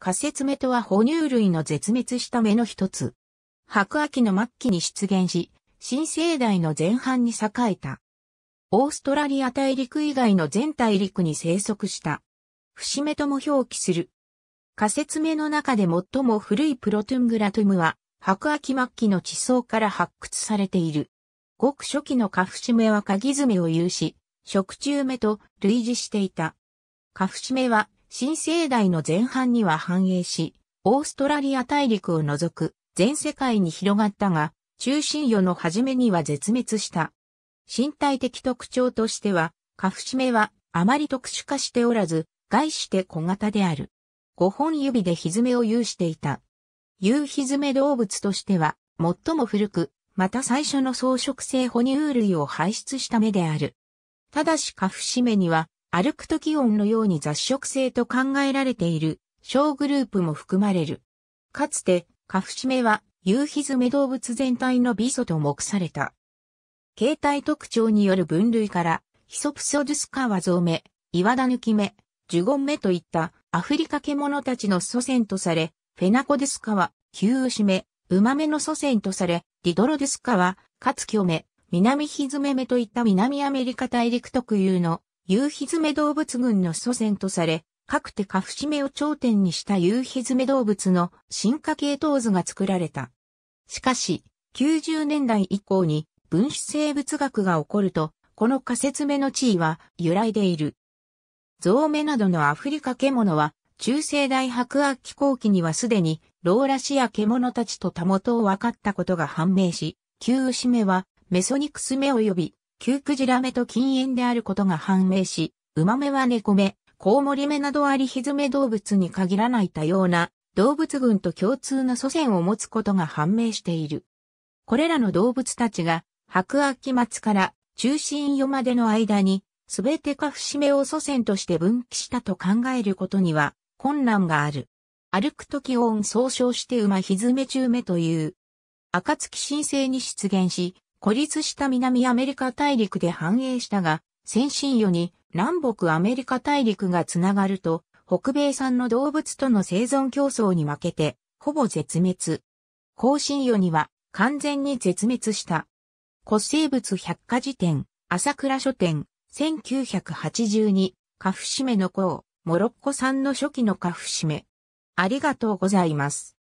仮説目とは哺乳類の絶滅した目の一つ。白亜紀の末期に出現し、新生代の前半に栄えた。オーストラリア大陸以外の全大陸に生息した。節目とも表記する。仮説目の中で最も古いプロトゥングラトゥムは、白亜紀末期の地層から発掘されている。ごく初期のカフシメはカギ爪を有し、食虫目と類似していた。カフシメは新生代の前半には繁栄し、オーストラリア大陸を除く全世界に広がったが、中心世の初めには絶滅した。身体的特徴としては、カフシメはあまり特殊化しておらず、概して小型である。5本指でひずめを有していた。有ひずめ動物としては、最も古く、また最初の草食性哺乳類を排出した目である。ただしカフシメには、歩くと気温のように雑食性と考えられている小グループも含まれる。かつて、カフシメは夕日詰め動物全体のビソと目された。形態特徴による分類から、ヒソプソドゥスカワゾウメ、イワダヌキメ、ジュゴンメといったアフリカ獣たちの祖先とされ、フェナコデスカは、キュウウシメ、ウマメの祖先とされ、ディドロデスカは、カツキョメ、南ヒズメメといった南アメリカ大陸特有の夕日爪動物群の祖先とされ、かくてカフシメを頂点にした夕日爪動物の進化系統図が作られた。しかし、90年代以降に分子生物学が起こると、この仮説目の地位は揺らいでいる。ゾウメなどのアフリカ獣は、中世大白亜紀後期にはすでに、ローラシア獣たちとたもとを分かったことが判明し、旧牛目は、メソニクス目及び、旧クジラ目と禁煙であることが判明し、馬目は猫目、コウモリ目などありひずめ動物に限らない多様な動物群と共通の祖先を持つことが判明している。これらの動物たちが白秋末から中心世までの間に、すべてか節目を祖先として分岐したと考えることには困難がある。歩くとき温総称して馬ひずめ中目という。暁新生に出現し、孤立した南アメリカ大陸で繁栄したが、先進世に南北アメリカ大陸がつながると、北米産の動物との生存競争に負けて、ほぼ絶滅。後進世には完全に絶滅した。古生物百科事典、朝倉書店、1982、カフシメの子を、モロッコ産の初期のカフシメ。ありがとうございます。